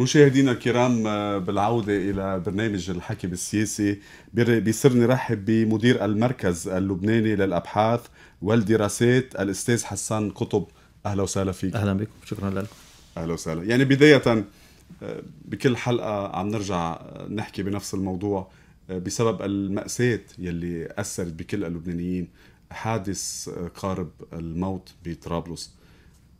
مشاهدينا الكرام آه، بالعودة إلى برنامج الحكي بالسياسي بيسرني رحب بمدير المركز اللبناني للأبحاث والدراسات الأستاذ حسان قطب أهلا وسهلا فيك أهلا بكم شكرا لكم أهلا وسهلا يعني بداية آه، بكل حلقة عم نرجع آه، نحكي بنفس الموضوع بسبب المأساة يلي أثرت بكل اللبنانيين حادث قارب الموت بطرابلس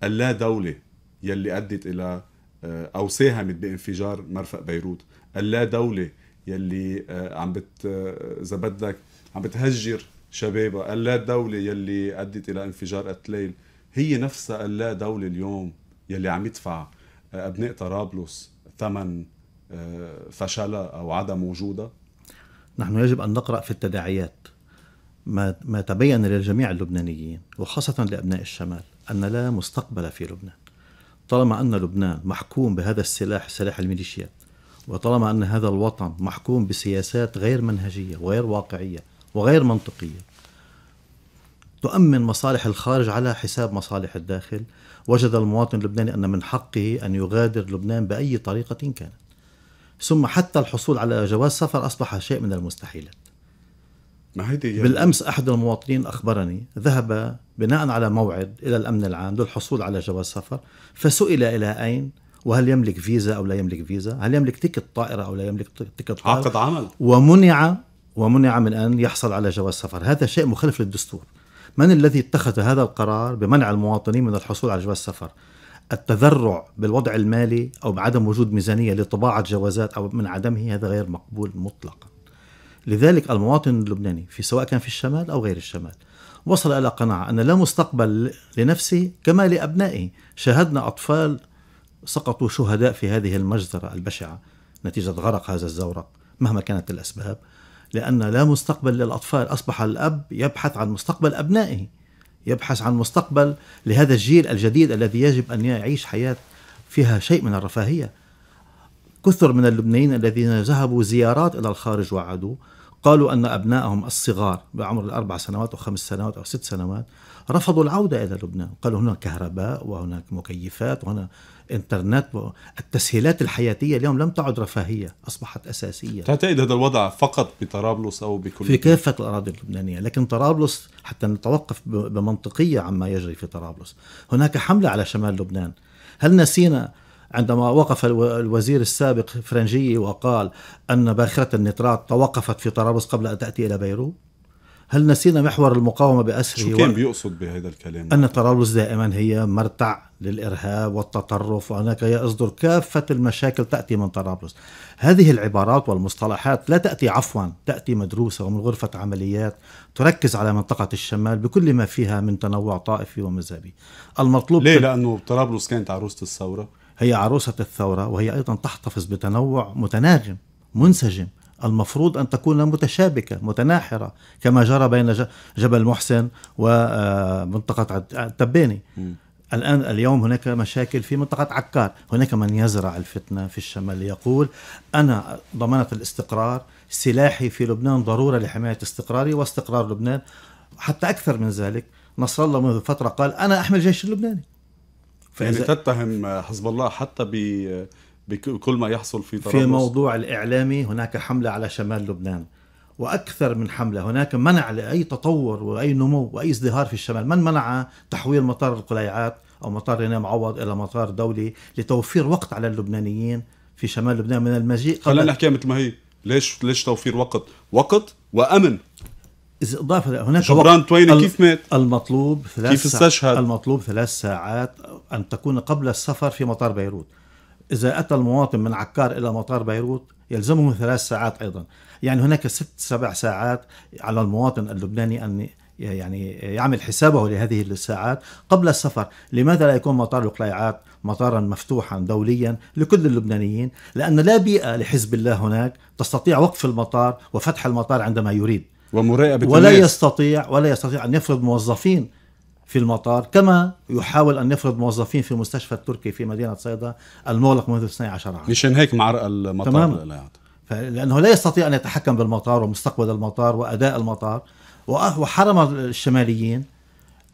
اللا دولة يلي أدت إلى آه، او ساهمت بانفجار مرفق بيروت اللا دوله يلي آه، عم بت آه، اذا بدك عم بتهجر شبابها اللا دوله يلي ادت الى انفجار قتليل هي نفسها اللا دوله اليوم يلي عم يدفع ابناء طرابلس ثمن فشلها او عدم وجودها نحن يجب ان نقرا في التداعيات ما ما تبين للجميع اللبنانيين وخاصه لابناء الشمال ان لا مستقبل في لبنان طالما أن لبنان محكوم بهذا السلاح سلاح الميليشيات وطالما أن هذا الوطن محكوم بسياسات غير منهجية وغير واقعية وغير منطقية تؤمن مصالح الخارج على حساب مصالح الداخل وجد المواطن اللبناني أن من حقه أن يغادر لبنان بأي طريقة كانت ثم حتى الحصول على جواز سفر أصبح شيء من المستحيلات هيدي يعني. بالامس احد المواطنين اخبرني ذهب بناء على موعد الى الامن العام للحصول على جواز سفر فسئل الى اين وهل يملك فيزا او لا يملك فيزا هل يملك تكت طائره او لا يملك تكت طائره عقد عمل ومنع ومنع من ان يحصل على جواز سفر هذا شيء مخالف للدستور من الذي اتخذ هذا القرار بمنع المواطنين من الحصول على جواز سفر التذرع بالوضع المالي او بعدم وجود ميزانيه لطباعه جوازات او من عدمه هذا غير مقبول مطلقا لذلك المواطن اللبناني في سواء كان في الشمال أو غير الشمال وصل إلى قناعة أن لا مستقبل لنفسه كما لابنائه شاهدنا أطفال سقطوا شهداء في هذه المجزرة البشعة نتيجة غرق هذا الزورق مهما كانت الأسباب لأن لا مستقبل للأطفال أصبح الأب يبحث عن مستقبل أبنائه يبحث عن مستقبل لهذا الجيل الجديد الذي يجب أن يعيش حياة فيها شيء من الرفاهية كثر من اللبنانيين الذين ذهبوا زيارات إلى الخارج وعدوا قالوا أن أبنائهم الصغار بعمر الأربع سنوات أو خمس سنوات أو ست سنوات رفضوا العودة إلى لبنان قالوا هناك كهرباء وهناك مكيفات وهنا انترنت التسهيلات الحياتية اليوم لم تعد رفاهية أصبحت أساسية تعتقد هذا الوضع فقط بطرابلس أو بكل في كافة الأراضي اللبنانية لكن طرابلس حتى نتوقف بمنطقية عما يجري في طرابلس هناك حملة على شمال لبنان هل نسينا عندما وقف الوزير السابق فرنجي وقال أن باخرة النترات توقفت في طرابلس قبل أن تأتي إلى بيروت هل نسينا محور المقاومة بأسره شو كان بيقصد بهذا الكلام؟ أن طرابلس دائما هي مرتع للإرهاب والتطرف وهناك يصدر كافة المشاكل تأتي من طرابلس هذه العبارات والمصطلحات لا تأتي عفوا تأتي مدروسة ومن غرفة عمليات تركز على منطقة الشمال بكل ما فيها من تنوع طائفي ومذهبي المطلوب ليه؟ لأنه طرابلس كانت عروسة الثورة هي عروسة الثورة وهي أيضا تحتفظ بتنوع متناغم منسجم المفروض أن تكون متشابكة متناحرة كما جرى بين جبل محسن ومنطقة آه، التباني الآن اليوم هناك مشاكل في منطقة عكار هناك من يزرع الفتنة في الشمال يقول أنا ضمانة الاستقرار سلاحي في لبنان ضرورة لحماية استقراري واستقرار لبنان حتى أكثر من ذلك نصر الله منذ فترة قال أنا أحمل الجيش اللبناني يعني تتهم حزب الله حتى ب بكل ما يحصل في طرابلس في موضوع الإعلامي هناك حملة على شمال لبنان واكثر من حمله هناك منع لاي تطور واي نمو واي ازدهار في الشمال من منع تحويل مطار القليعات او مطار رينام عوض الى مطار دولي لتوفير وقت على اللبنانيين في شمال لبنان من المجيء خلينا نحكيها مثل ما هي ليش ليش توفير وقت وقت وامن إذا أضاف هناك جبران توينة كيف مات؟ المطلوب ثلاث كيف استشهد؟ المطلوب ثلاث ساعات أن تكون قبل السفر في مطار بيروت إذا أتى المواطن من عكار إلى مطار بيروت يلزمه ثلاث ساعات أيضا يعني هناك ست سبع ساعات على المواطن اللبناني أن يعني يعمل حسابه لهذه الساعات قبل السفر لماذا لا يكون مطار القليعات مطارا مفتوحا دوليا لكل اللبنانيين لأن لا بيئة لحزب الله هناك تستطيع وقف المطار وفتح المطار عندما يريد ومراقبة ولا الناس. يستطيع ولا يستطيع أن يفرض موظفين في المطار كما يحاول أن يفرض موظفين في المستشفى التركي في مدينة صيدا المغلق منذ 12 عام مشان هيك معرق المطار تمام. لأنه لا يستطيع أن يتحكم بالمطار ومستقبل المطار وأداء المطار وحرم الشماليين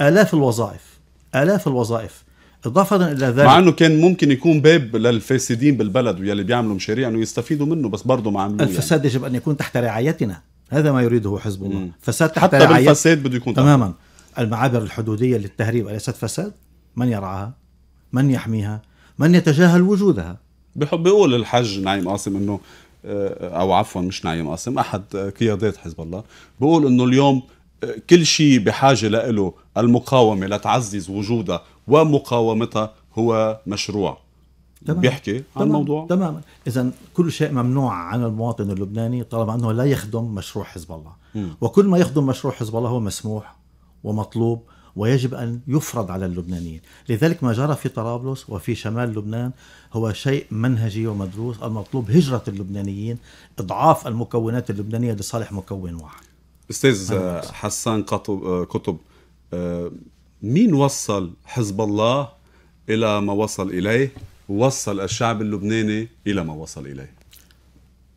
آلاف الوظائف آلاف الوظائف اضافه الى ذلك مع انه كان ممكن يكون باب للفاسدين بالبلد ويلي بيعملوا مشاريع انه يستفيدوا منه بس برضه ما عملوه الفساد يعني. يجب ان يكون تحت رعايتنا هذا ما يريده حزب الله مم. فساد تحت حتى رعاية بالفساد بده يكون تماما المعابر الحدودية للتهريب أليست فساد؟ من يرعاها؟ من يحميها؟ من يتجاهل وجودها؟ بحب بيقول الحج نعيم قاسم انه آه، او عفوا مش نعيم قاسم احد قيادات حزب الله بيقول انه اليوم آه، كل شيء بحاجه له المقاومه لتعزز وجودها ومقاومتها هو مشروع تمام. بيحكي تمام. عن الموضوع تماما اذا كل شيء ممنوع عن المواطن اللبناني طالما انه لا يخدم مشروع حزب الله م. وكل ما يخدم مشروع حزب الله هو مسموح ومطلوب ويجب ان يفرض على اللبنانيين، لذلك ما جرى في طرابلس وفي شمال لبنان هو شيء منهجي ومدروس المطلوب هجره اللبنانيين، اضعاف المكونات اللبنانيه لصالح مكون واحد. استاذ حسان قطب كتب آه، مين وصل حزب الله الى ما وصل اليه وصل الشعب اللبناني إلى ما وصل إليه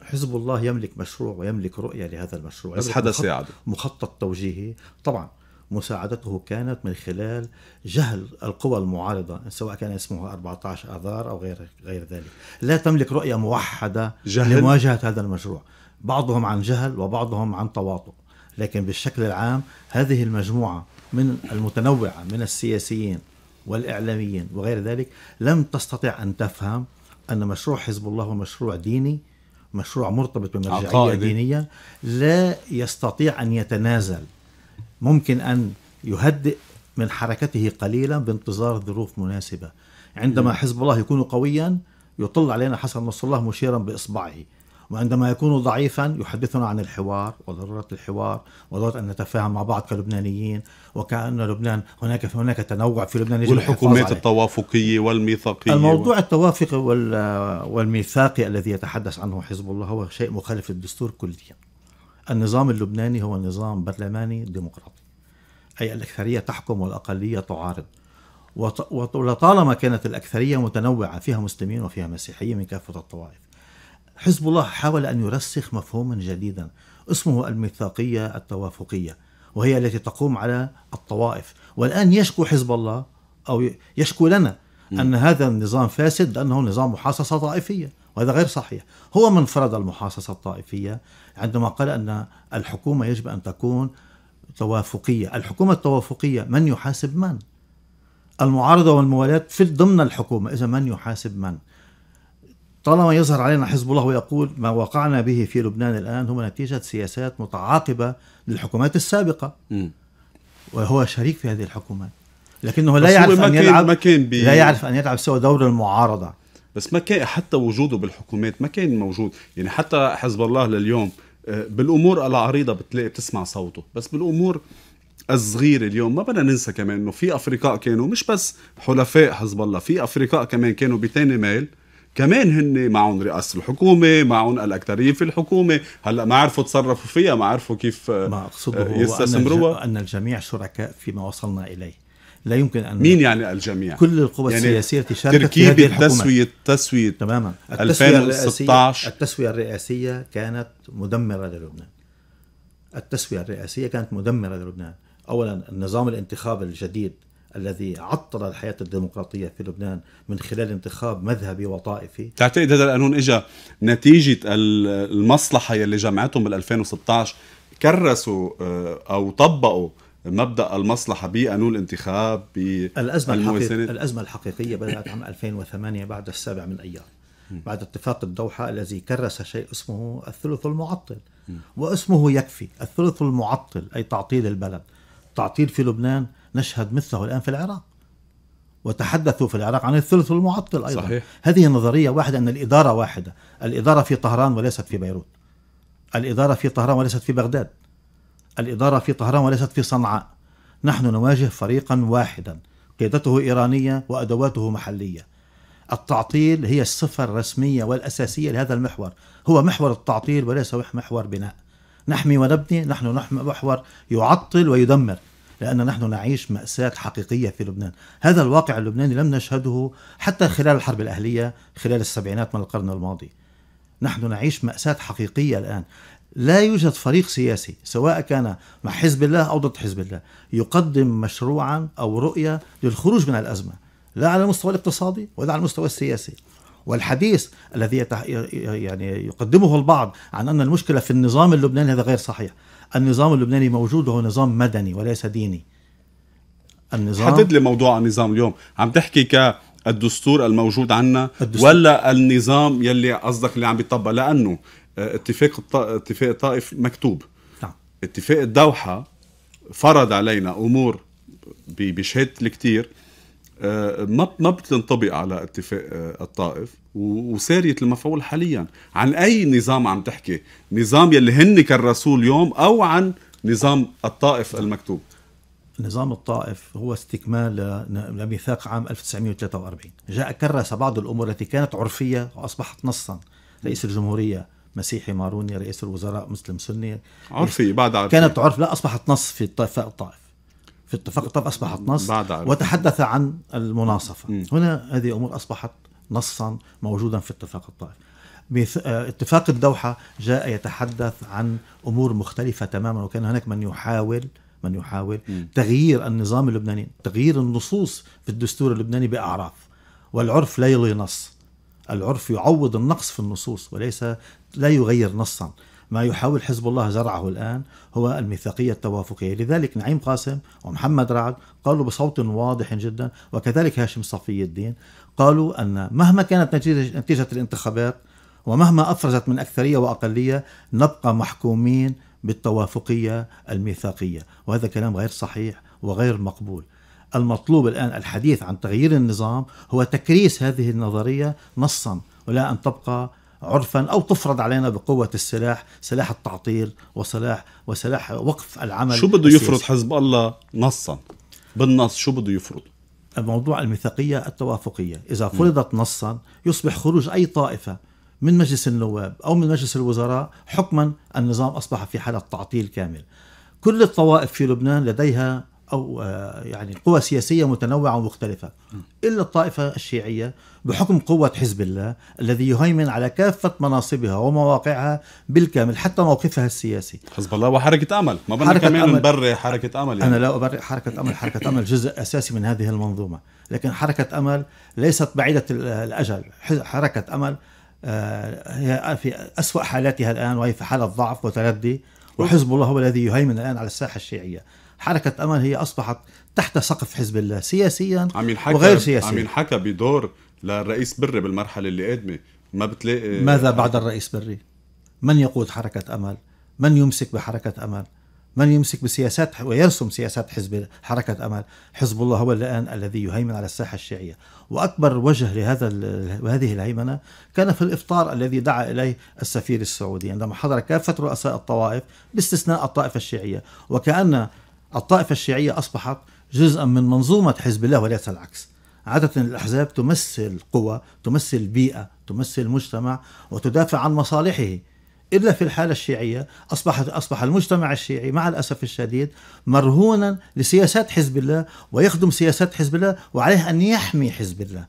حزب الله يملك مشروع ويملك رؤية لهذا المشروع بس حدا ساعده مخطط توجيهي طبعا مساعدته كانت من خلال جهل القوى المعارضة سواء كان اسمها 14 آذار أو غير غير ذلك لا تملك رؤية موحدة جهل. لمواجهة هذا المشروع بعضهم عن جهل وبعضهم عن تواطؤ لكن بالشكل العام هذه المجموعة من المتنوعة من السياسيين والإعلاميين وغير ذلك لم تستطع أن تفهم أن مشروع حزب الله هو مشروع ديني مشروع مرتبط بمرجعية عقائدي. دينية لا يستطيع أن يتنازل ممكن أن يهدئ من حركته قليلا بانتظار ظروف مناسبة عندما حزب الله يكون قويا يطل علينا حسن نصر الله مشيرا بإصبعه وعندما يكون ضعيفا يحدثنا عن الحوار وضرورة الحوار وضرورة أن نتفاهم مع بعض كلبنانيين وكأن لبنان هناك هناك تنوع في لبنان والحكومات التوافقية والميثاقية الموضوع و... التوافقي وال... والميثاقي الذي يتحدث عنه حزب الله هو شيء مخالف للدستور كليا النظام اللبناني هو نظام برلماني ديمقراطي أي الأكثرية تحكم والأقلية تعارض ولطالما كانت الأكثرية متنوعة فيها مسلمين وفيها مسيحيين من كافة الطوائف حزب الله حاول أن يرسخ مفهوما جديدا اسمه الميثاقية التوافقية وهي التي تقوم على الطوائف والآن يشكو حزب الله أو يشكو لنا أن هذا النظام فاسد لأنه نظام محاصصة طائفية وهذا غير صحيح هو من فرض المحاصصة الطائفية عندما قال أن الحكومة يجب أن تكون توافقية الحكومة التوافقية من يحاسب من المعارضة والموالاة في ضمن الحكومة إذا من يحاسب من طالما يظهر علينا حزب الله ويقول ما وقعنا به في لبنان الآن هو نتيجة سياسات متعاقبة للحكومات السابقة وهو شريك في هذه الحكومات لكنه لا يعرف أن يلعب ما كان بي... لا يعرف أن يلعب سوى دور المعارضة بس ما كان حتى وجوده بالحكومات ما كان موجود يعني حتى حزب الله لليوم آه، بالامور العريضه بتلاقي بتسمع صوته بس بالامور الصغيره اليوم ما بدنا ننسى كمان انه في افرقاء كانوا مش بس حلفاء حزب الله في افرقاء كمان كانوا بثاني ميل كمان هن معهم رئاسه الحكومه معهم الاكثريه في الحكومه هلا ما عرفوا يتصرفوا فيها ما عرفوا كيف آه، ما اقصده هو ان الجميع شركاء فيما وصلنا اليه لا يمكن ان مين يعني الجميع؟ كل القوى يعني السياسيه التي شاركت في هذه التسويه التسويه تماما التسويه 2016 التسويه الرئاسيه كانت مدمره للبنان التسويه الرئاسيه كانت مدمره للبنان اولا النظام الانتخابي الجديد الذي عطل الحياة الديمقراطية في لبنان من خلال انتخاب مذهبي وطائفي تعتقد هذا القانون إجا نتيجة المصلحة يلي جمعتهم بال 2016 كرسوا آه، أو طبقوا مبدا المصلحه بقانون الانتخاب الازمه الحقيقيه الازمه الحقيقيه بدات عام 2008 بعد السابع من ايار بعد اتفاق الدوحه الذي كرس شيء اسمه الثلث المعطل واسمه يكفي الثلث المعطل اي تعطيل البلد تعطيل في لبنان نشهد مثله الآن في العراق وتحدثوا في العراق عن الثلث المعطل أيضا صحيح. هذه نظرية واحدة أن الإدارة واحدة الإدارة في طهران وليست في بيروت الإدارة في طهران وليست في بغداد الإدارة في طهران وليست في صنعاء نحن نواجه فريقا واحدا قيادته إيرانية وأدواته محلية التعطيل هي الصفة الرسمية والأساسية لهذا المحور هو محور التعطيل وليس محور بناء نحمي ونبني نحن نحمي محور يعطل ويدمر لأن نحن نعيش مأساة حقيقية في لبنان هذا الواقع اللبناني لم نشهده حتى خلال الحرب الأهلية خلال السبعينات من القرن الماضي نحن نعيش مأساة حقيقية الآن لا يوجد فريق سياسي سواء كان مع حزب الله أو ضد حزب الله يقدم مشروعا أو رؤية للخروج من الأزمة لا على المستوى الاقتصادي ولا على المستوى السياسي والحديث الذي يعني يقدمه البعض عن أن المشكلة في النظام اللبناني هذا غير صحيح النظام اللبناني موجود وهو نظام مدني وليس ديني النظام حدد لي موضوع النظام اليوم عم تحكي ك الدستور الموجود عنا الدستور. ولا النظام يلي قصدك اللي عم بيطبق لانه آه، اتفاق اتفاق طائف مكتوب نعم. اتفاق الدوحه فرض علينا امور بشهاده الكثير آه، ما ما بتنطبق على اتفاق آه، الطائف وساريه المفعول حاليا عن اي نظام عم تحكي نظام يلي هن كرسوه اليوم او عن نظام الطائف المكتوب نظام الطائف هو استكمال لميثاق عام 1943 جاء كرس بعض الأمور التي كانت عرفية وأصبحت نصا رئيس الجمهورية مسيحي ماروني رئيس الوزراء مسلم سني عرفي بعد عرفي كانت عرف لا أصبحت نص في الطائف في اتفاق الطرف أصبحت نص وتحدث عن المناصفة م. هنا هذه أمور أصبحت نصا موجودا في اتفاق الطائف آه، اتفاق الدوحة جاء يتحدث عن أمور مختلفة تماما وكان هناك من يحاول من يحاول م. تغيير النظام اللبناني تغيير النصوص في الدستور اللبناني بأعراف والعرف لا يلغي نص العرف يعوض النقص في النصوص وليس لا يغير نصا ما يحاول حزب الله زرعه الآن هو الميثاقية التوافقية لذلك نعيم قاسم ومحمد رعد قالوا بصوت واضح جدا وكذلك هاشم صفي الدين قالوا أن مهما كانت نتيجة, الانتخابات ومهما أفرزت من أكثرية وأقلية نبقى محكومين بالتوافقية الميثاقية وهذا كلام غير صحيح وغير مقبول المطلوب الآن الحديث عن تغيير النظام هو تكريس هذه النظرية نصا ولا أن تبقى عرفا أو تفرض علينا بقوة السلاح سلاح التعطيل وسلاح وسلاح وقف العمل شو بده يفرض حزب الله نصا بالنص شو بده يفرض موضوع الميثاقية التوافقية إذا فرضت نصا يصبح خروج أي طائفة من مجلس النواب أو من مجلس الوزراء حكما النظام أصبح في حالة تعطيل كامل كل الطوائف في لبنان لديها او آه، يعني قوى سياسيه متنوعه ومختلفه الا الطائفه الشيعيه بحكم قوه حزب الله الذي يهيمن على كافه مناصبها ومواقعها بالكامل حتى موقفها السياسي حزب الله وحركه امل ما بدنا كمان نبرئ حركه امل يعني. انا لا ابرئ حركه امل حركه امل جزء اساسي من هذه المنظومه لكن حركه امل ليست بعيده الاجل حركه امل آه، هي في اسوا حالاتها الان وهي في حاله ضعف وتردي وحزب الله هو الذي يهيمن الآن على الساحة الشيعية حركة أمل هي أصبحت تحت سقف حزب الله سياسيا عم ينحكى وغير سياسيا عم ينحكى بدور للرئيس بري بالمرحلة اللي قادمة ما بتلاقي ماذا بعد الرئيس بري؟ من يقود حركة أمل؟ من يمسك بحركة أمل؟ من يمسك بسياسات ويرسم سياسات حزب حركة أمل حزب الله هو الآن الذي يهيمن على الساحة الشيعية وأكبر وجه لهذا وهذه الهيمنة كان في الإفطار الذي دعا إليه السفير السعودي عندما حضر كافة رؤساء الطوائف باستثناء الطائفة الشيعية وكأن الطائفة الشيعية أصبحت جزءا من منظومة حزب الله وليس العكس عادة الأحزاب تمثل قوة تمثل بيئة تمثل مجتمع وتدافع عن مصالحه إلا في الحالة الشيعية أصبحت أصبح المجتمع الشيعي مع الأسف الشديد مرهونا لسياسات حزب الله ويخدم سياسات حزب الله وعليه أن يحمي حزب الله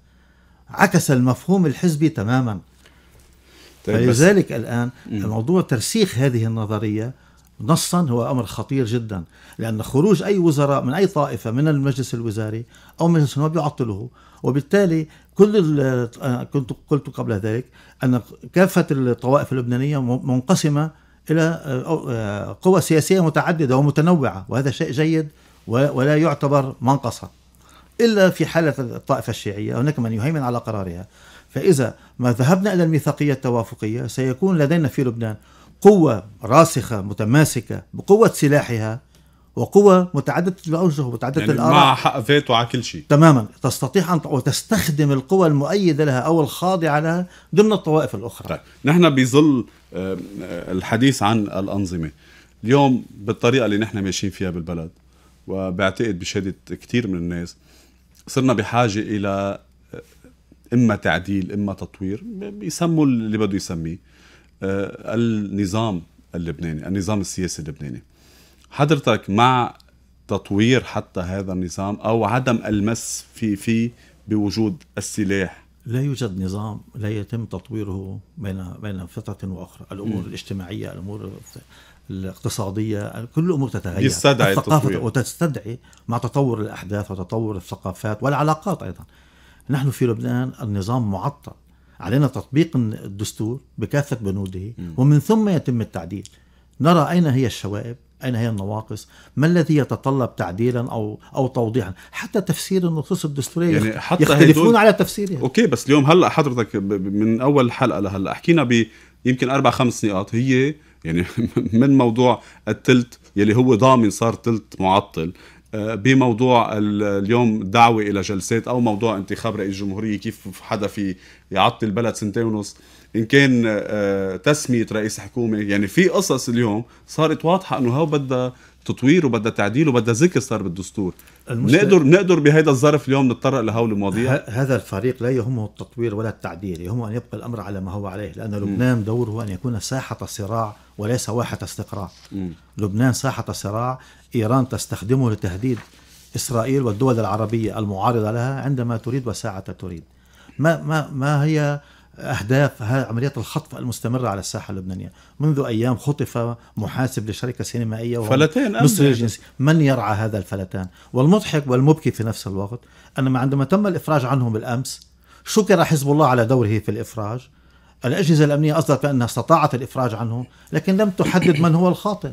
عكس المفهوم الحزبي تماما طيب فلذلك الآن موضوع ترسيخ هذه النظرية نصا هو امر خطير جدا لان خروج اي وزراء من اي طائفه من المجلس الوزاري او مجلس النواب يعطله وبالتالي كل آه، كنت قلت قبل ذلك ان كافه الطوائف اللبنانيه منقسمه الى آه، آه، قوى سياسيه متعدده ومتنوعه وهذا شيء جيد ولا يعتبر منقصه الا في حاله الطائفه الشيعيه هناك من يهيمن على قرارها فاذا ما ذهبنا الى الميثاقيه التوافقيه سيكون لدينا في لبنان قوه راسخه متماسكه بقوه سلاحها وقوى متعددة الأوجه ومتعددة يعني الآراء مع حق فيتو على كل شيء تماما تستطيع أن وتستخدم القوى المؤيدة لها أو الخاضعة لها ضمن الطوائف الأخرى طيب. نحن بظل الحديث عن الأنظمة اليوم بالطريقة اللي نحن ماشيين فيها بالبلد وبعتقد بشهادة كثير من الناس صرنا بحاجة إلى آه، إما تعديل إما تطوير بيسموا اللي بده يسميه آه، النظام اللبناني النظام السياسي اللبناني حضرتك مع تطوير حتى هذا النظام او عدم المس في فيه بوجود السلاح لا يوجد نظام لا يتم تطويره بين بين فتره واخرى الامور م. الاجتماعيه الامور الاقتصادية كل الأمور تتغير يستدعي الثقافة وتستدعي مع تطور الأحداث وتطور الثقافات والعلاقات أيضا نحن في لبنان النظام معطل علينا تطبيق الدستور بكافة بنوده ومن ثم يتم التعديل نرى أين هي الشوائب أين هي النواقص؟ ما الذي يتطلب تعديلا أو أو توضيحا؟ حتى تفسير النصوص الدستورية يعني حتى يختلفون على تفسيرها أوكي بس اليوم هلأ حضرتك من أول حلقة لهلأ حكينا ب يمكن أربع خمس نقاط هي يعني من موضوع التلت يلي هو ضامن صار تلت معطل آه، بموضوع اليوم دعوة إلى جلسات أو موضوع انتخاب رئيس جمهورية كيف حدا في يعطي البلد سنتين ونص ان كان آه، تسميه رئيس حكومه يعني في قصص اليوم صارت واضحه انه هو بدها تطوير وبدها تعديل وبدها ذكر صار بالدستور نقدر نقدر بهذا الظرف اليوم نتطرق لهول المواضيع هذا الفريق لا يهمه التطوير ولا التعديل يهمه ان يبقى الامر على ما هو عليه لان لبنان دوره ان يكون ساحه صراع وليس واحه استقرار م. لبنان ساحه صراع ايران تستخدمه لتهديد اسرائيل والدول العربيه المعارضه لها عندما تريد وساعه تريد ما ما ما هي أهداف عمليات الخطف المستمرة على الساحة اللبنانية منذ أيام خطف محاسب لشركة سينمائية فلتان مصري يعني. من يرعى هذا الفلتان والمضحك والمبكي في نفس الوقت أن عندما تم الإفراج عنهم بالأمس شكر حزب الله على دوره في الإفراج الأجهزة الأمنية أصدرت بأنها استطاعت الإفراج عنهم لكن لم تحدد من هو الخاطئ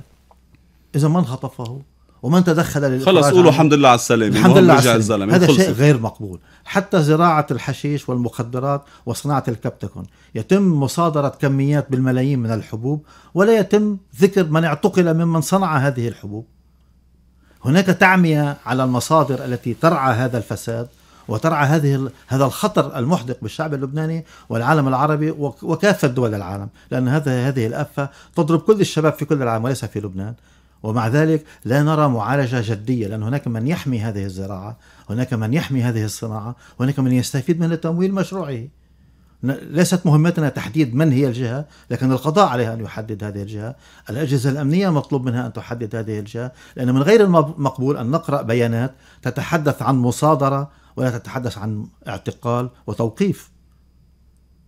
إذا من خطفه ومن تدخل للإخراج خلص قولوا الحمد لله على السلامة الحمد لله على السلامه هذا شيء غير مقبول حتى زراعة الحشيش والمخدرات وصناعة الكبتكون يتم مصادرة كميات بالملايين من الحبوب ولا يتم ذكر من اعتقل ممن صنع هذه الحبوب هناك تعمية على المصادر التي ترعى هذا الفساد وترعى هذه هذا الخطر المحدق بالشعب اللبناني والعالم العربي وكافة دول العالم لأن هذا هذه الأفة تضرب كل الشباب في كل العالم وليس في لبنان ومع ذلك لا نرى معالجة جدية لأن هناك من يحمي هذه الزراعة هناك من يحمي هذه الصناعة هناك من يستفيد من التمويل مشروعه ليست مهمتنا تحديد من هي الجهة لكن القضاء عليها أن يحدد هذه الجهة الأجهزة الأمنية مطلوب منها أن تحدد هذه الجهة لأن من غير المقبول أن نقرأ بيانات تتحدث عن مصادرة ولا تتحدث عن اعتقال وتوقيف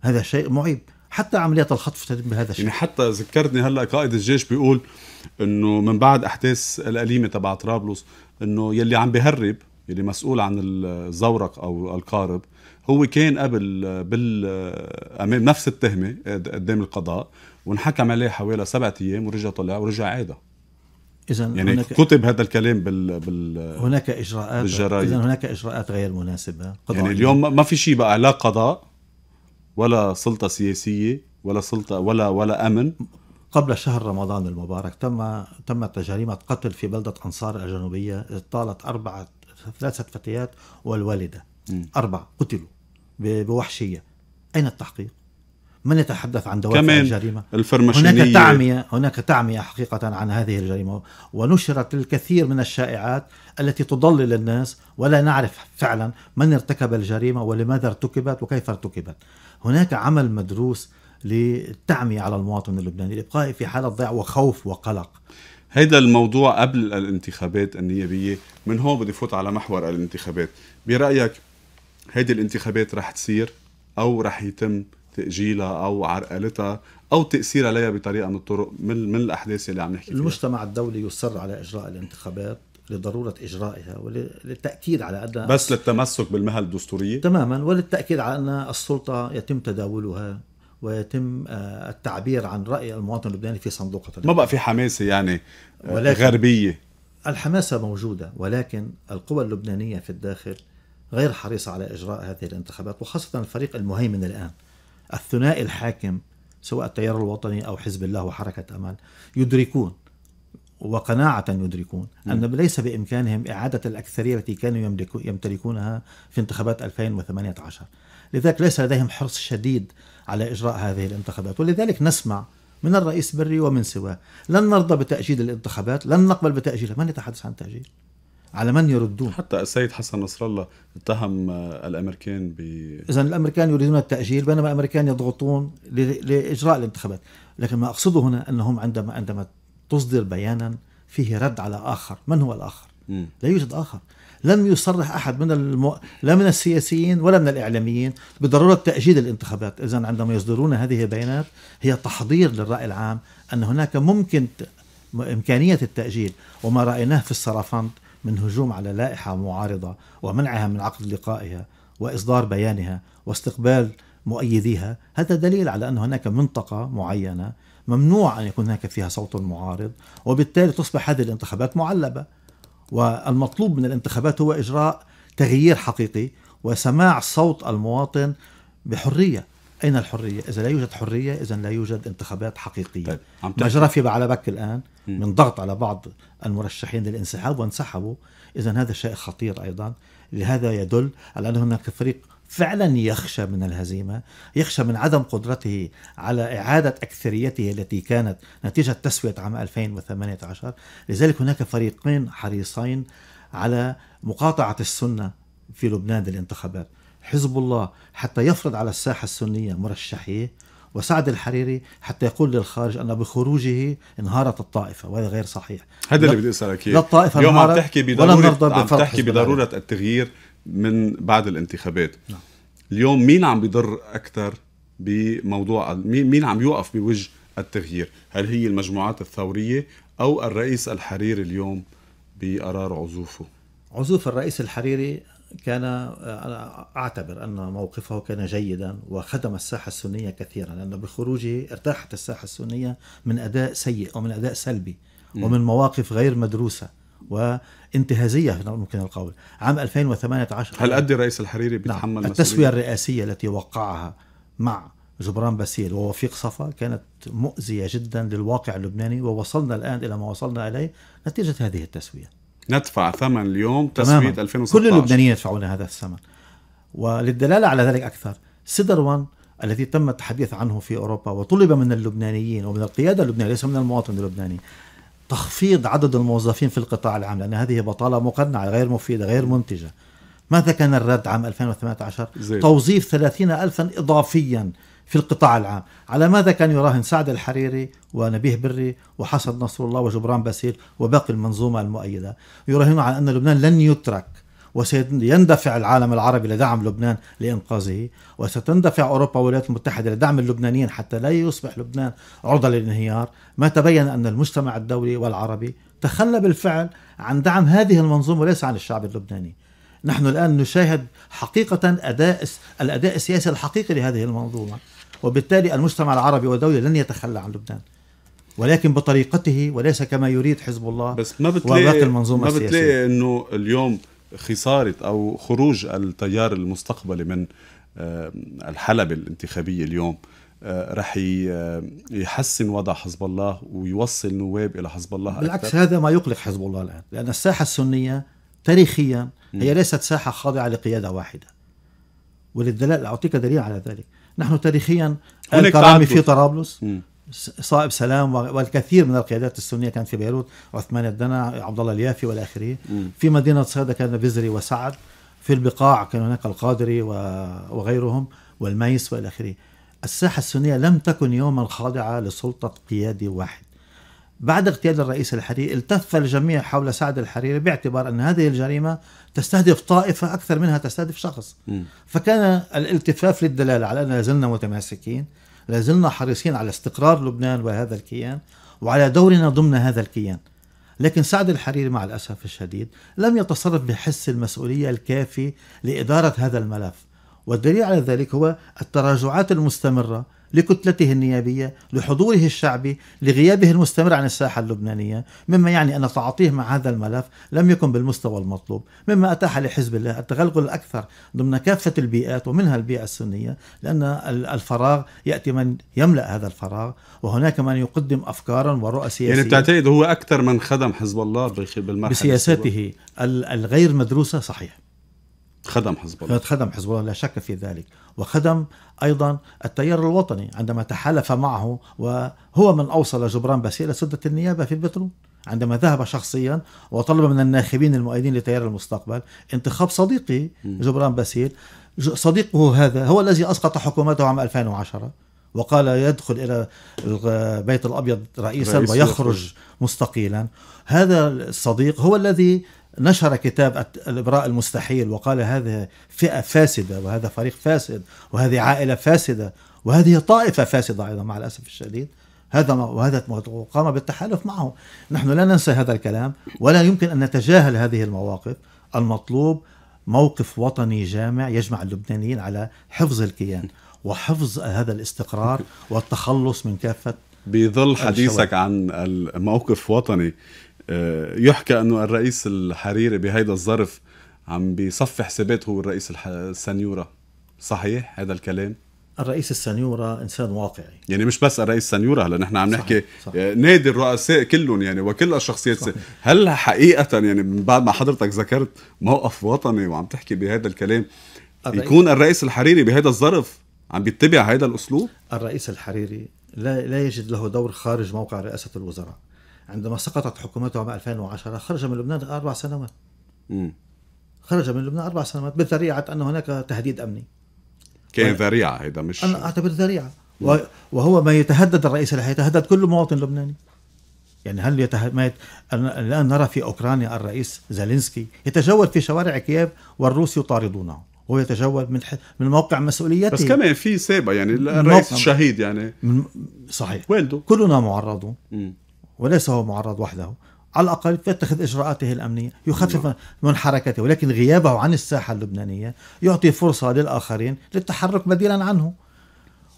هذا شيء معيب حتى عمليه الخطف تتم بهذا الشكل يعني حتى ذكرتني هلا قائد الجيش بيقول انه من بعد احداث الاليمه تبع طرابلس انه يلي عم بهرب يلي مسؤول عن الزورق او القارب هو كان قبل بال امام نفس التهمه قدام القضاء وانحكم عليه حوالي سبعة ايام ورجع طلع ورجع عاده اذا يعني هناك كتب هذا الكلام بال, بال هناك اجراءات اذا هناك اجراءات غير مناسبه يعني اليوم ما في شيء بقى لا قضاء ولا سلطه سياسيه ولا سلطه ولا ولا امن قبل شهر رمضان المبارك تم تمت جريمه قتل في بلده انصار الجنوبيه طالت اربعه ثلاثه فتيات والوالده م. اربعه قتلوا بوحشيه اين التحقيق؟ من يتحدث عن دوافع كمان الجريمة هناك تعمية هناك تعمية حقيقة عن هذه الجريمة ونشرت الكثير من الشائعات التي تضلل الناس ولا نعرف فعلا من ارتكب الجريمة ولماذا ارتكبت وكيف ارتكبت هناك عمل مدروس للتعمية على المواطن اللبناني الإبقاء في حالة ضياع وخوف وقلق هذا الموضوع قبل الانتخابات النيابية من هون بدي فوت على محور الانتخابات برأيك هيدي الانتخابات رح تصير أو رح يتم تاجيلها او عرقلتها او تاثير عليها بطريقه من الطرق من, من الاحداث اللي عم نحكي فيها المجتمع الدولي يصر على اجراء الانتخابات لضروره اجرائها وللتاكيد على ان بس للتمسك بالمهل الدستوريه تماما وللتاكيد على ان السلطه يتم تداولها ويتم آه، التعبير عن راي المواطن اللبناني في صندوق ما بقى في حماسه يعني آه، ولكن غربيه الحماسه موجوده ولكن القوى اللبنانيه في الداخل غير حريصه على اجراء هذه الانتخابات وخاصه الفريق المهيمن الان الثنائي الحاكم سواء التيار الوطني أو حزب الله وحركة أمل يدركون وقناعة يدركون نعم. أن ليس بإمكانهم إعادة الأكثرية التي كانوا يمتلكونها في انتخابات 2018 لذلك ليس لديهم حرص شديد على إجراء هذه الانتخابات ولذلك نسمع من الرئيس بري ومن سواه لن نرضى بتأجيل الانتخابات لن نقبل بتأجيلها من يتحدث عن تأجيل على من يردون حتى السيد حسن نصر الله اتهم الامريكان ب اذا الامريكان يريدون التاجيل بينما الامريكان يضغطون لاجراء الانتخابات لكن ما اقصده هنا انهم عندما عندما تصدر بيانا فيه رد على اخر من هو الاخر م. لا يوجد اخر لم يصرح احد من المو... لا من السياسيين ولا من الاعلاميين بضروره تاجيل الانتخابات، اذا عندما يصدرون هذه البيانات هي تحضير للراي العام ان هناك ممكن امكانيه التاجيل وما رايناه في السرافند من هجوم على لائحة معارضة ومنعها من عقد لقائها وإصدار بيانها واستقبال مؤيديها هذا دليل على أن هناك منطقة معينة ممنوع أن يكون هناك فيها صوت معارض وبالتالي تصبح هذه الانتخابات معلبة والمطلوب من الانتخابات هو إجراء تغيير حقيقي وسماع صوت المواطن بحرية أين الحرية؟ إذا لا يوجد حرية إذا لا يوجد انتخابات حقيقية طيب. ما جرى في على بك الآن من ضغط على بعض المرشحين للانسحاب وانسحبوا إذا هذا شيء خطير أيضا لهذا يدل على أن هناك فريق فعلا يخشى من الهزيمة يخشى من عدم قدرته على إعادة أكثريته التي كانت نتيجة تسوية عام 2018 لذلك هناك فريقين حريصين على مقاطعة السنة في لبنان للانتخابات حزب الله حتى يفرض على الساحة السنية مرشحيه وسعد الحريري حتى يقول للخارج أن بخروجه انهارت الطائفة وهذا غير صحيح هذا اللي بدي أسألك إياه لا الطائفة اليوم عم تحكي بضرورة عم تحكي بضرورة التغيير من بعد الانتخابات نعم. اليوم مين عم بيضر أكثر بموضوع مين عم يوقف بوجه التغيير هل هي المجموعات الثورية أو الرئيس الحريري اليوم بقرار عزوفه عزوف الرئيس الحريري كان أنا أعتبر أن موقفه كان جيدا وخدم الساحة السنية كثيرا لأنه بخروجه ارتاحت الساحة السنية من أداء سيء ومن أداء سلبي ومن مواقف غير مدروسة وانتهازية ممكن القول عام 2018 هل أدي الرئيس الحريري نعم، بيتحمل نعم التسوية الرئاسية التي وقعها مع جبران باسيل ووفيق صفا كانت مؤذية جدا للواقع اللبناني ووصلنا الآن إلى ما وصلنا إليه نتيجة هذه التسوية ندفع ثمن اليوم تسويه 2016 كل اللبنانيين يدفعون هذا الثمن وللدلاله على ذلك اكثر سيدروان 1 الذي تم التحديث عنه في اوروبا وطلب من اللبنانيين ومن القياده اللبنانيه ليس من المواطن اللبناني تخفيض عدد الموظفين في القطاع العام لان هذه بطاله مقنعه غير مفيده غير منتجه ماذا كان الرد عام 2018 زي. توظيف 30 ألفا إضافيا في القطاع العام على ماذا كان يراهن سعد الحريري ونبيه بري وحسن نصر الله وجبران باسيل وباقي المنظومة المؤيدة يراهنون على أن لبنان لن يترك وسيندفع العالم العربي لدعم لبنان لإنقاذه وستندفع أوروبا والولايات المتحدة لدعم اللبنانيين حتى لا يصبح لبنان عرضة للانهيار ما تبين أن المجتمع الدولي والعربي تخلى بالفعل عن دعم هذه المنظومة وليس عن الشعب اللبناني نحن الآن نشاهد حقيقة أداء الأداء السياسي الحقيقي لهذه المنظومة وبالتالي المجتمع العربي والدولي لن يتخلى عن لبنان ولكن بطريقته وليس كما يريد حزب الله بس ما بتلاقي المنظومة ما بتلاقي انه اليوم خسارة او خروج التيار المستقبلي من آه، الحلبة الانتخابية اليوم آه، رح آه، يحسن وضع حزب الله ويوصل نواب الى حزب الله أكثر. بالعكس هذا ما يقلق حزب الله الان لان الساحه السنيه تاريخيا هي ليست ساحه خاضعه لقياده واحده وللدلال اعطيك دليل على ذلك نحن تاريخيا الكرامي في طرابلس صائب سلام والكثير من القيادات السنيه كانت في بيروت عثمان الدنا عبد الله اليافي والى اخره في مدينه صيدا كان بزري وسعد في البقاع كان هناك القادري وغيرهم والميس والى اخره الساحه السنيه لم تكن يوما خاضعه لسلطه قيادي واحد بعد اغتيال الرئيس الحريري التف الجميع حول سعد الحريري باعتبار أن هذه الجريمة تستهدف طائفة أكثر منها تستهدف شخص م. فكان الالتفاف للدلالة على أننا لازلنا متماسكين لازلنا حريصين على استقرار لبنان وهذا الكيان وعلى دورنا ضمن هذا الكيان لكن سعد الحريري مع الأسف الشديد لم يتصرف بحس المسؤولية الكافي لإدارة هذا الملف والدليل على ذلك هو التراجعات المستمرة لكتلته النيابية لحضوره الشعبي لغيابه المستمر عن الساحة اللبنانية مما يعني أن تعاطيه مع هذا الملف لم يكن بالمستوى المطلوب مما أتاح لحزب الله التغلغل الأكثر ضمن كافة البيئات ومنها البيئة السنية لأن الفراغ يأتي من يملأ هذا الفراغ وهناك من يقدم أفكارا ورؤى سياسية يعني بتعتقد هو أكثر من خدم حزب الله بالمرحلة بسياساته الغير مدروسة صحيح خدم حزب الله خدم حزب الله لا شك في ذلك وخدم أيضا التيار الوطني عندما تحالف معه وهو من أوصل جبران باسيل إلى سدة النيابة في البترول عندما ذهب شخصيا وطلب من الناخبين المؤيدين لتيار المستقبل انتخاب صديقي جبران باسيل صديقه هذا هو الذي أسقط حكومته عام 2010 وقال يدخل الى البيت الابيض رئيسا ويخرج مستقيلا هذا الصديق هو الذي نشر كتاب الإبراء المستحيل وقال هذه فئة فاسدة وهذا فريق فاسد وهذه عائلة فاسدة وهذه طائفة فاسدة أيضا مع الأسف الشديد هذا وهذا قام بالتحالف معه نحن لا ننسى هذا الكلام ولا يمكن أن نتجاهل هذه المواقف المطلوب موقف وطني جامع يجمع اللبنانيين على حفظ الكيان وحفظ هذا الاستقرار والتخلص من كافة بظل حديثك عن الموقف وطني آه، يحكى انه الرئيس الحريري بهيدا الظرف عم بيصفي حسابات هو الرئيس السنيوره صحيح هذا الكلام الرئيس السنيوره انسان واقعي يعني مش بس الرئيس السنيورة هلا نحن عم نحكي صح. آه، نادي الرؤساء كلهم يعني وكل الشخصيات هل حقيقه يعني من بعد ما حضرتك ذكرت موقف وطني وعم تحكي بهذا الكلام الرئيس يكون الرئيس الحريري بهذا الظرف عم بيتبع هذا الاسلوب الرئيس الحريري لا لا يجد له دور خارج موقع رئاسه الوزراء عندما سقطت حكومته عام 2010 خرج من لبنان أربع سنوات خرج من لبنان أربع سنوات بذريعة أن هناك تهديد أمني كان ذريعة هذا مش أنا أعتبر ذريعة وهو ما يتهدد الرئيس الحالي يتهدد كل مواطن لبناني يعني هل يتهد... ما يت... الآن نرى في أوكرانيا الرئيس زالينسكي يتجول في شوارع كييف والروس يطاردونه هو يتجول من ح... من موقع مسؤوليته بس كمان في سابه يعني الرئيس موقع... يعني من... صحيح والده كلنا معرضون وليس هو معرض وحده على الأقل يتخذ إجراءاته الأمنية يخفف نعم. من حركته ولكن غيابه عن الساحة اللبنانية يعطي فرصة للآخرين للتحرك بديلا عنه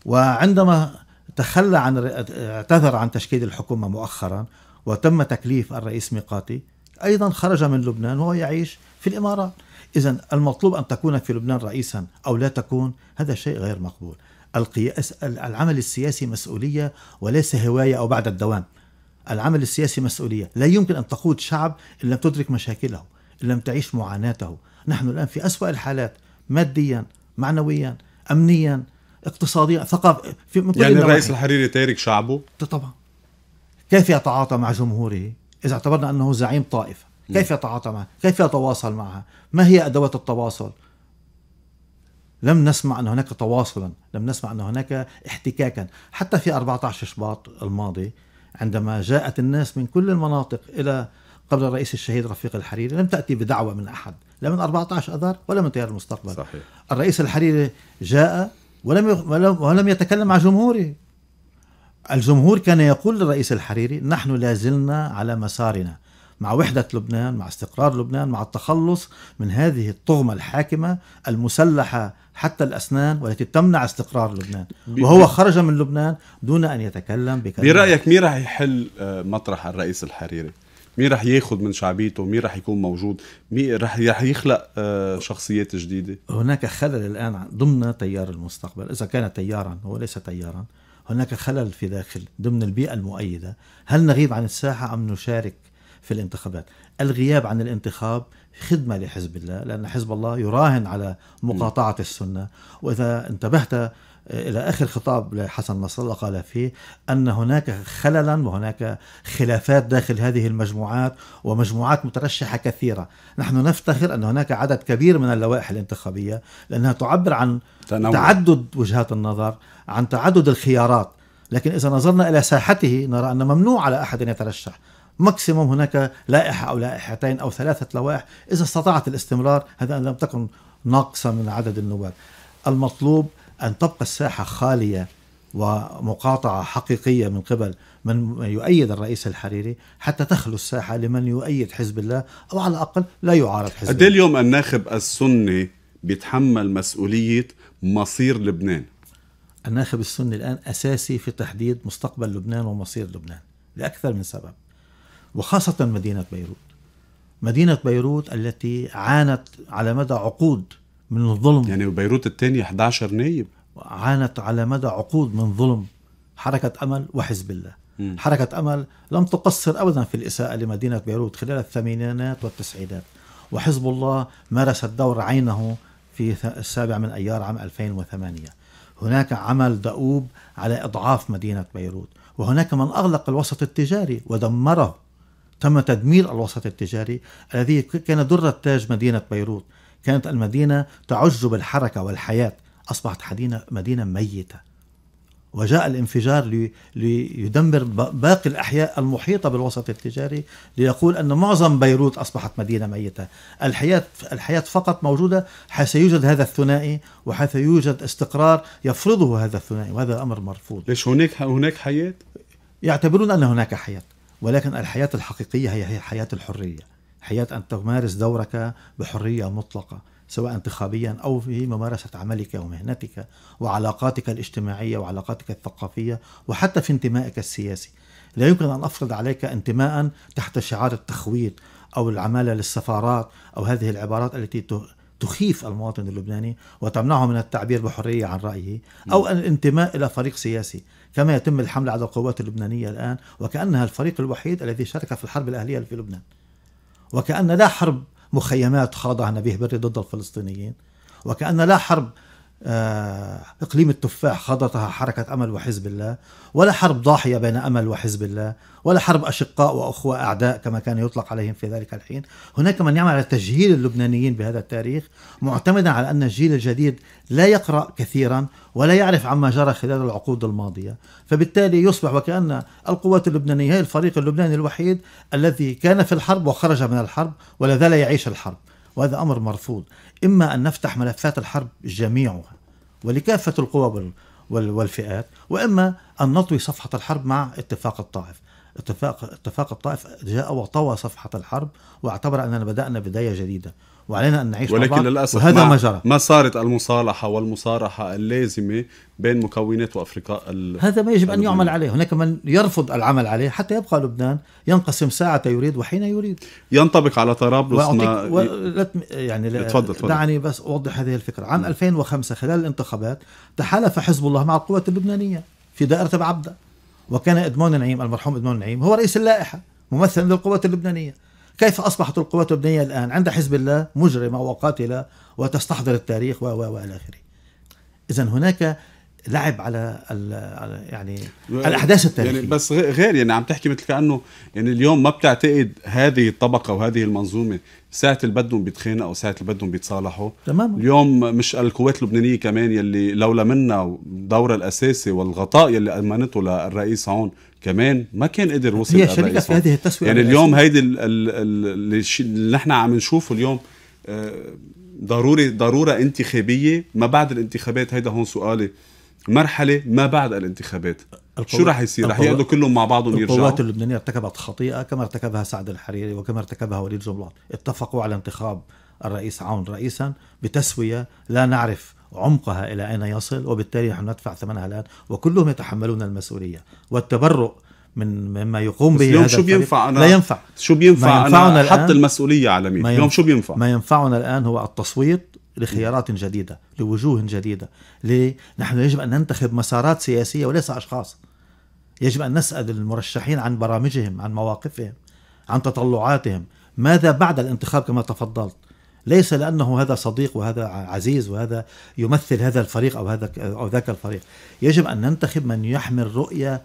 وعندما تخلى عن اعتذر عن تشكيل الحكومة مؤخرا وتم تكليف الرئيس ميقاتي أيضا خرج من لبنان وهو يعيش في الإمارات إذا المطلوب أن تكون في لبنان رئيسا أو لا تكون هذا شيء غير مقبول القياس العمل السياسي مسؤولية وليس هواية أو بعد الدوام العمل السياسي مسؤولية لا يمكن أن تقود شعب إن لم تدرك مشاكله إن لم تعيش معاناته نحن الآن في أسوأ الحالات ماديا معنويا أمنيا اقتصاديا ثقافة في من كل يعني الرئيس الحريري تارك شعبه؟ طبعا كيف يتعاطى مع جمهوره إذا اعتبرنا أنه زعيم طائفة نعم. كيف يتعاطى معها كيف يتواصل معها ما هي أدوات التواصل لم نسمع أن هناك تواصلا لم نسمع أن هناك احتكاكا حتى في 14 شباط الماضي عندما جاءت الناس من كل المناطق إلى قبل الرئيس الشهيد رفيق الحريري لم تأتي بدعوة من أحد لا من 14 أذار ولا من تيار المستقبل صحيح. الرئيس الحريري جاء ولم, ولم, ولم يتكلم مع جمهوره الجمهور كان يقول للرئيس الحريري نحن لا زلنا على مسارنا مع وحدة لبنان مع استقرار لبنان مع التخلص من هذه الطغمة الحاكمة المسلحة حتى الأسنان والتي تمنع استقرار لبنان وهو خرج من لبنان دون أن يتكلم بكلمة برأيك مين رح يحل آه، مطرح الرئيس الحريري؟ مين رح ياخذ من شعبيته مين رح يكون موجود مين رح رح يخلق آه، شخصيات جديده هناك خلل الان ضمن تيار المستقبل اذا كان تيارا هو ليس تيارا هناك خلل في داخل ضمن البيئه المؤيده هل نغيب عن الساحه ام نشارك في الانتخابات الغياب عن الانتخاب خدمة لحزب الله لأن حزب الله يراهن على مقاطعة السنة وإذا انتبهت آه، إلى آخر خطاب لحسن نصر الله قال فيه أن هناك خللا وهناك خلافات داخل هذه المجموعات ومجموعات مترشحة كثيرة نحن نفتخر أن هناك عدد كبير من اللوائح الانتخابية لأنها تعبر عن تنوع. تعدد وجهات النظر عن تعدد الخيارات لكن إذا نظرنا إلى ساحته نرى أن ممنوع على أحد أن يترشح ماكسيموم هناك لائحة أو لائحتين أو ثلاثة لوائح إذا استطاعت الاستمرار هذا أن لم تكن ناقصة من عدد النواب المطلوب أن تبقى الساحة خالية ومقاطعة حقيقية من قبل من يؤيد الرئيس الحريري حتى تخلو الساحة لمن يؤيد حزب الله أو على الأقل لا يعارض حزب الله اليوم الناخب السني بيتحمل مسؤولية مصير لبنان الناخب السني الآن أساسي في تحديد مستقبل لبنان ومصير لبنان لأكثر من سبب وخاصة مدينة بيروت مدينة بيروت التي عانت على مدى عقود من الظلم يعني بيروت الثانية 11 نايب عانت على مدى عقود من ظلم حركة أمل وحزب الله م. حركة أمل لم تقصر أبدا في الإساءة لمدينة بيروت خلال الثمانينات والتسعينات وحزب الله مارس الدور عينه في السابع من أيار عام 2008 هناك عمل دؤوب على إضعاف مدينة بيروت وهناك من أغلق الوسط التجاري ودمره تم تدمير الوسط التجاري الذي كان در تاج مدينة بيروت كانت المدينة تعج بالحركة والحياة أصبحت مدينة ميتة وجاء الانفجار ليدمر باقي الأحياء المحيطة بالوسط التجاري ليقول أن معظم بيروت أصبحت مدينة ميتة الحياة, الحياة فقط موجودة حيث يوجد هذا الثنائي وحيث يوجد استقرار يفرضه هذا الثنائي وهذا أمر مرفوض ليش هناك هناك حياة؟ يعتبرون أن هناك حياة ولكن الحياة الحقيقية هي هي حياة الحرية حياة أن تمارس دورك بحرية مطلقة سواء انتخابيا أو في ممارسة عملك ومهنتك وعلاقاتك الاجتماعية وعلاقاتك الثقافية وحتى في انتمائك السياسي لا يمكن أن أفرض عليك انتماء تحت شعار التخويت أو العمالة للسفارات أو هذه العبارات التي تخيف المواطن اللبناني وتمنعه من التعبير بحريه عن رايه او الانتماء الى فريق سياسي كما يتم الحملة على القوات اللبنانيه الان وكانها الفريق الوحيد الذي شارك في الحرب الاهليه في لبنان وكان لا حرب مخيمات خاضها نبيه بري ضد الفلسطينيين وكأن لا حرب آه، إقليم التفاح خاضتها حركة أمل وحزب الله ولا حرب ضاحية بين أمل وحزب الله ولا حرب أشقاء وأخوة أعداء كما كان يطلق عليهم في ذلك الحين هناك من يعمل على تجهيل اللبنانيين بهذا التاريخ معتمدا على أن الجيل الجديد لا يقرأ كثيرا ولا يعرف عما جرى خلال العقود الماضية فبالتالي يصبح وكأن القوات اللبنانية هي الفريق اللبناني الوحيد الذي كان في الحرب وخرج من الحرب ولا زال يعيش الحرب وهذا أمر مرفوض إما أن نفتح ملفات الحرب جميعها ولكافة القوى والفئات وإما أن نطوي صفحة الحرب مع اتفاق الطائف اتفاق اتفاق الطائف جاء وطوى صفحة الحرب واعتبر أننا بدأنا بداية جديدة وعلينا ان نعيش ولكن مع بعض للاسف وهذا ما جرى ما صارت المصالحه والمصارحه اللازمه بين مكونات وافرقاء هذا ما يجب ان يعمل عليه هناك من يرفض العمل عليه حتى يبقى لبنان ينقسم ساعه يريد وحين يريد ينطبق على طرابلس ما و... يعني تفضل تفضل دعني بس اوضح هذه الفكره عام 2005 خلال الانتخابات تحالف حزب الله مع القوات اللبنانيه في دائره بعبده وكان ادمون نعيم المرحوم ادمون نعيم هو رئيس اللائحه ممثلا للقوات اللبنانيه كيف أصبحت القوات اللبنانية الآن عند حزب الله مجرمة وقاتلة وتستحضر التاريخ و و إلى آخره إذا هناك لعب على يعني, يعني الاحداث التاريخيه يعني بس غير يعني عم تحكي مثل كانه يعني اليوم ما بتعتقد هذه الطبقه وهذه المنظومه ساعة اللي بدهم بيتخانقوا ساعة اللي بدهم بيتصالحوا تماما اليوم مش القوات اللبنانية كمان يلي لولا منا دورها الأساسي والغطاء يلي أمنته للرئيس عون كمان ما كان قدر وصل هي شريكة في هذه التسوية يعني اليوم هيدي اللي نحن عم نشوفه اليوم آه، ضروري ضرورة انتخابية ما بعد الانتخابات هيدا هون سؤالي مرحله ما بعد الانتخابات شو راح يصير؟ رح يقعدوا كلهم مع بعضهم يرجعوا القوات اللبنانيه ارتكبت خطيئه كما ارتكبها سعد الحريري وكما ارتكبها وليد جملات، اتفقوا على انتخاب الرئيس عون رئيسا بتسويه لا نعرف عمقها الى اين يصل وبالتالي نحن ندفع ثمنها الان وكلهم يتحملون المسؤوليه والتبرؤ من مما يقوم به اليوم شو بينفع أنا لا ينفع شو بينفع أنا حط الآن المسؤوليه على مين؟ اليوم شو بينفع؟ ما ينفعنا الان هو التصويت لخيارات جديدة لوجوه جديدة ليه؟ نحن يجب أن ننتخب مسارات سياسية وليس أشخاص يجب أن نسأل المرشحين عن برامجهم عن مواقفهم عن تطلعاتهم ماذا بعد الانتخاب كما تفضلت ليس لانه هذا صديق وهذا عزيز وهذا يمثل هذا الفريق او هذا او ذاك الفريق يجب ان ننتخب من يحمل رؤيه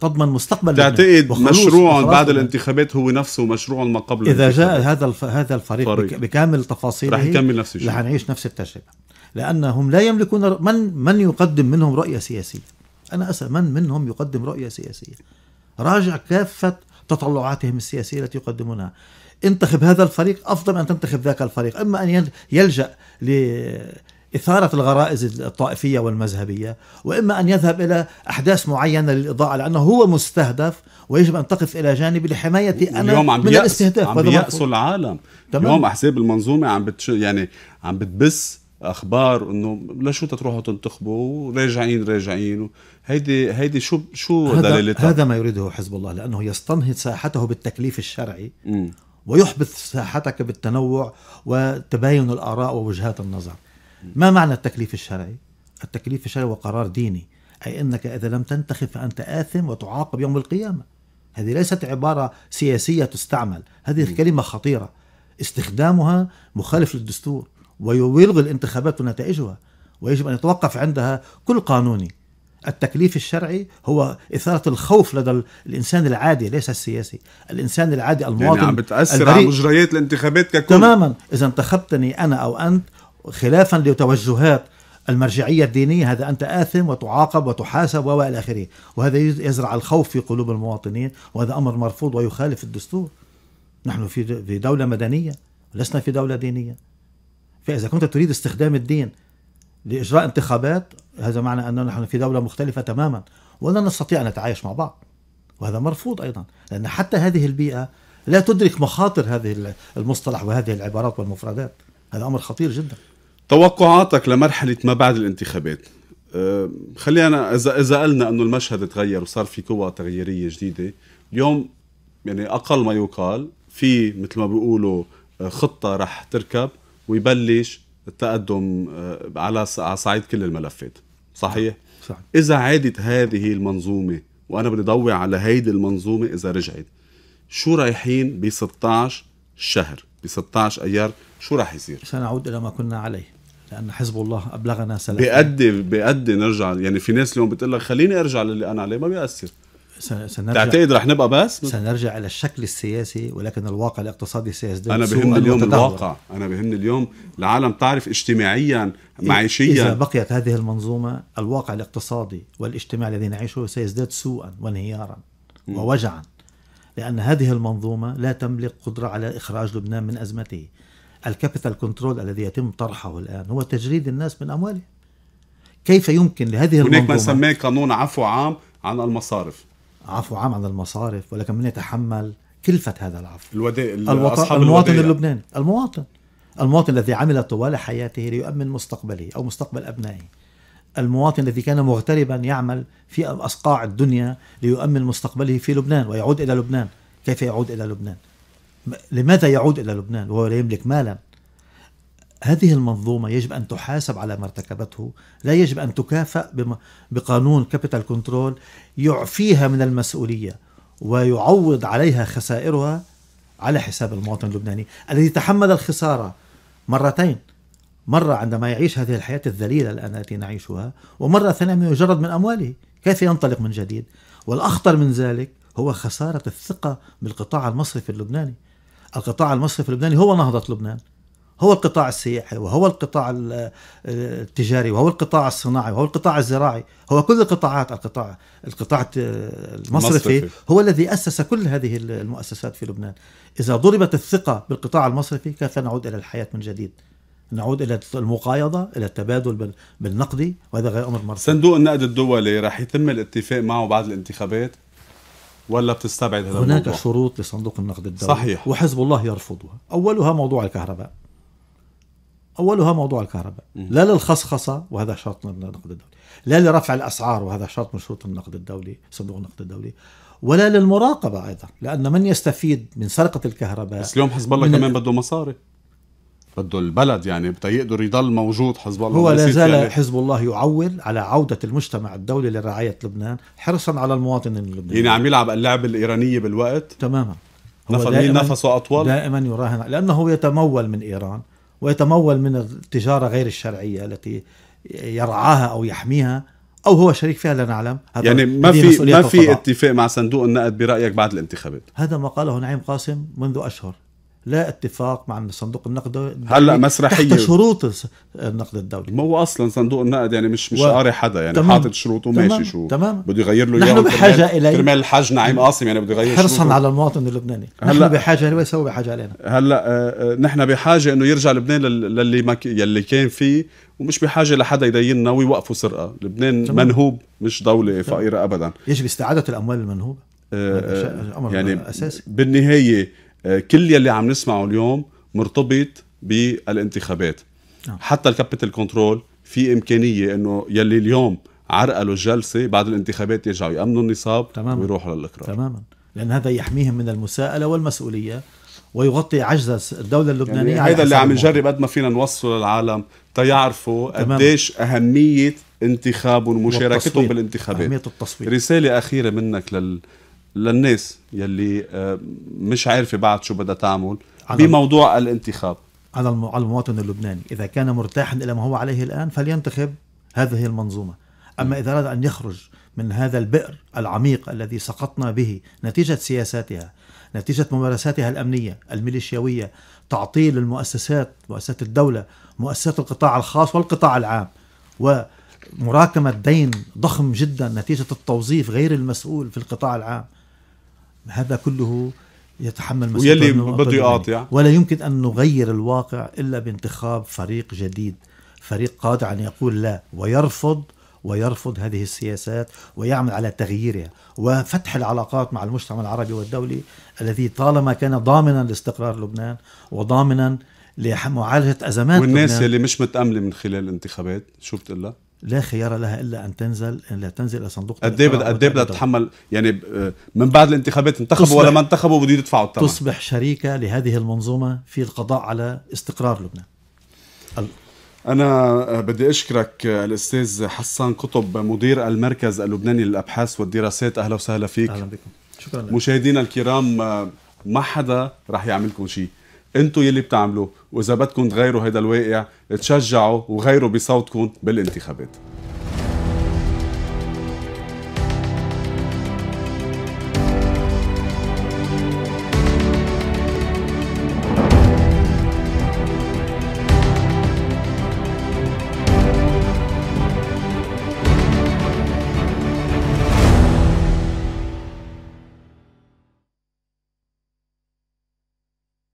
تضمن مستقبل تعتقد مشروع بعد الانتخابات هو نفسه مشروع ما قبل اذا جاء هذا هذا الفريق فريق. بكامل تفاصيله رح يكمل نفس الشيء رح نعيش نفس التجربه لانهم لا يملكون من من يقدم منهم رؤيه سياسيه انا اسال من منهم يقدم رؤيه سياسيه راجع كافه تطلعاتهم السياسيه التي يقدمونها انتخب هذا الفريق افضل من ان تنتخب ذاك الفريق، اما ان يلجا إثارة الغرائز الطائفية والمذهبية وإما أن يذهب إلى أحداث معينة للإضاءة لأنه هو مستهدف ويجب أن تقف إلى جانب لحماية أنا اليوم عم من الاستهداف عم بيأسوا العالم تمام. اليوم أحزاب المنظومة عم بتش... يعني عم بتبس اخبار انه لشو تروحوا تنتخبوا راجعين راجعين هيدي هيدي شو شو دلالتها هذا ما يريده حزب الله لانه يستنهض ساحته بالتكليف الشرعي م. ويحبط ساحتك بالتنوع وتباين الآراء ووجهات النظر ما معنى التكليف الشرعي؟ التكليف الشرعي هو قرار ديني أي أنك إذا لم تنتخب فأنت آثم وتعاقب يوم القيامة هذه ليست عبارة سياسية تستعمل هذه الكلمة خطيرة استخدامها مخالف للدستور ويلغي الانتخابات ونتائجها ويجب أن يتوقف عندها كل قانوني التكليف الشرعي هو إثارة الخوف لدى الإنسان العادي ليس السياسي الإنسان العادي يعني المواطن يعني عم بتأثر البريء. على مجريات الانتخابات ككل تماما إذا انتخبتني أنا أو أنت خلافا لتوجهات المرجعية الدينية هذا أنت آثم وتعاقب وتحاسب وإلى آخره وهذا يزرع الخوف في قلوب المواطنين وهذا أمر مرفوض ويخالف الدستور نحن في دولة مدنية لسنا في دولة دينية فإذا كنت تريد استخدام الدين لإجراء انتخابات هذا معنى أننا نحن في دولة مختلفة تماما ولا نستطيع أن نتعايش مع بعض وهذا مرفوض أيضا لأن حتى هذه البيئة لا تدرك مخاطر هذه المصطلح وهذه العبارات والمفردات هذا أمر خطير جدا توقعاتك لمرحلة ما بعد الانتخابات أه، خلينا إذا إذا قلنا أنه المشهد تغير وصار في قوى تغييرية جديدة اليوم يعني أقل ما يقال في مثل ما بيقولوا أه، خطة رح تركب ويبلش التقدم آه، على صعيد كل الملفات صحيح صح. اذا عادت هذه المنظومه وانا بدي ضوي على هيدي المنظومه اذا رجعت شو رايحين ب 16 شهر ب 16 ايار شو راح يصير سنعود الى ما كنا عليه لان حزب الله ابلغنا سلام بيأدي بيأدي نرجع يعني في ناس اليوم بتقول لك خليني ارجع للي انا عليه ما بيأثر سنرجع تعتقد رح نبقى بس؟ سنرجع إلى الشكل السياسي ولكن الواقع الاقتصادي سيزداد أنا بهمني اليوم الواقع أنا بهمني اليوم العالم تعرف اجتماعيا معيشيا إذا بقيت هذه المنظومة الواقع الاقتصادي والاجتماعي الذي نعيشه سيزداد سوءا وانهيارا ووجعا لأن هذه المنظومة لا تملك قدرة على إخراج لبنان من أزمته الكابيتال كنترول الذي يتم طرحه الآن هو تجريد الناس من أموالهم كيف يمكن لهذه هناك المنظومة هناك ما سماه قانون عفو عام عن المصارف عفو عام عن المصارف ولكن من يتحمل كلفة هذا العفو الوداء الوطن المواطن اللبناني المواطن المواطن الذي عمل طوال حياته ليؤمن مستقبله أو مستقبل أبنائه المواطن الذي كان مغتربا يعمل في أصقاع الدنيا ليؤمن مستقبله في لبنان ويعود إلى لبنان كيف يعود إلى لبنان لماذا يعود إلى لبنان وهو لا يملك مالا هذه المنظومة يجب أن تحاسب على ما ارتكبته لا يجب أن تكافأ بقانون كابيتال كنترول يعفيها من المسؤولية ويعوض عليها خسائرها على حساب المواطن اللبناني الذي تحمل الخسارة مرتين مرة عندما يعيش هذه الحياة الذليلة الآن التي نعيشها ومرة ثانية من يجرد من أمواله كيف ينطلق من جديد والأخطر من ذلك هو خسارة الثقة بالقطاع المصرفي اللبناني القطاع المصرفي اللبناني هو نهضة لبنان هو القطاع السياحي وهو القطاع التجاري وهو القطاع الصناعي وهو القطاع الزراعي هو كل القطاعات القطاع القطاع المصرفي, المصرفي هو الذي أسس كل هذه المؤسسات في لبنان إذا ضربت الثقة بالقطاع المصرفي كيف نعود إلى الحياة من جديد نعود الى المقايضه الى التبادل بالنقدي وهذا غير امر مرسل صندوق النقد الدولي راح يتم الاتفاق معه بعد الانتخابات ولا بتستبعد هذا هناك الموضوع؟ شروط لصندوق النقد الدولي صحيح وحزب الله يرفضها اولها موضوع الكهرباء اولها موضوع الكهرباء لا للخصخصه وهذا شرط من النقد الدولي لا لرفع الاسعار وهذا شرط من شروط النقد الدولي صندوق النقد الدولي ولا للمراقبه ايضا لان من يستفيد من سرقه الكهرباء بس اليوم حزب الله كمان بده مصاري بده البلد يعني بده يقدر يضل موجود حزب الله هو لا زال يعني. حزب الله يعول على عودة المجتمع الدولي لرعاية لبنان حرصا على المواطن اللبناني يعني عم يلعب اللعبة الإيرانية بالوقت تماما هو نفسه أطول دائما يراهن لأنه يتمول من إيران ويتمول من التجارة غير الشرعية التي يرعاها أو يحميها أو هو شريك فيها لا نعلم هذا يعني ما في ما في اتفاق مع صندوق النقد برأيك بعد الانتخابات هذا ما قاله نعيم قاسم منذ أشهر لا اتفاق مع صندوق النقد الدولي هلا مسرحيه تحت شروط النقد الدولي ما هو اصلا صندوق النقد يعني مش مش قاري و... حدا يعني تمام. حاطط شروط وماشي شو تمام. بده يغير له اياهم بحاجه الى كرمال الحاج نعيم قاسم يعني بده يغير حرصا على المواطن اللبناني هلا نحن بحاجه هو يسوي بحاجه علينا هلا آه،, آه نحن بحاجه انه يرجع لبنان للي ما يلي كان فيه ومش بحاجه لحدا يديننا ويوقفوا سرقه لبنان تمام. منهوب مش دوله فقيره ابدا يجب استعاده الاموال المنهوبه آه آه يعني اساسي بالنهايه كل يلي عم نسمعه اليوم مرتبط بالانتخابات نعم. حتى الكابيتال كنترول في امكانيه انه يلي اليوم عرقلوا الجلسه بعد الانتخابات يرجعوا يامنوا النصاب تماما ويروحوا للاقرار تماما لان هذا يحميهم من المساءله والمسؤوليه ويغطي عجز الدوله يعني اللبنانيه يعني هذا اللي عم نجرب قد ما فينا نوصله للعالم تيعرفوا قديش اهميه انتخابهم ومشاركتهم بالانتخابات أهمية التصويت رساله اخيره منك لل للناس يلي آه، مش عارفه بعد شو بدها تعمل بموضوع الانتخاب على المواطن اللبناني إذا كان مرتاحا إلى ما هو عليه الآن فلينتخب هذه المنظومة أما إذا أراد أن يخرج من هذا البئر العميق الذي سقطنا به نتيجة سياساتها نتيجة ممارساتها الأمنية الميليشياوية تعطيل المؤسسات مؤسسات الدولة مؤسسات القطاع الخاص والقطاع العام ومراكمة دين ضخم جدا نتيجة التوظيف غير المسؤول في القطاع العام هذا كله يتحمل مسؤوليه ويلي بده يقاطع ولا يمكن ان نغير الواقع الا بانتخاب فريق جديد فريق قادر ان يقول لا ويرفض ويرفض هذه السياسات ويعمل على تغييرها وفتح العلاقات مع المجتمع العربي والدولي الذي طالما كان ضامنا لاستقرار لبنان وضامنا لمعالجه ازمات والناس لبنان. اللي مش متامله من خلال الانتخابات شو بتقول لها؟ لا خيار لها الا ان تنزل ان لا تنزل الى صندوق قد ايه قد ايه بدها تتحمل يعني آه، من بعد الانتخابات انتخبوا ولا ما انتخبوا بده يدفعوا الثمن تصبح شريكه لهذه المنظومه في القضاء على استقرار لبنان أنا آه، بدي أشكرك آه، الأستاذ حسان قطب مدير المركز اللبناني للأبحاث والدراسات أهلا وسهلا فيك أهلا بكم شكرا لك مشاهدينا الكرام ما حدا راح يعملكم شيء انتو يلي بتعملوا واذا بدكم تغيروا هيدا الواقع تشجعوا وغيروا بصوتكم بالانتخابات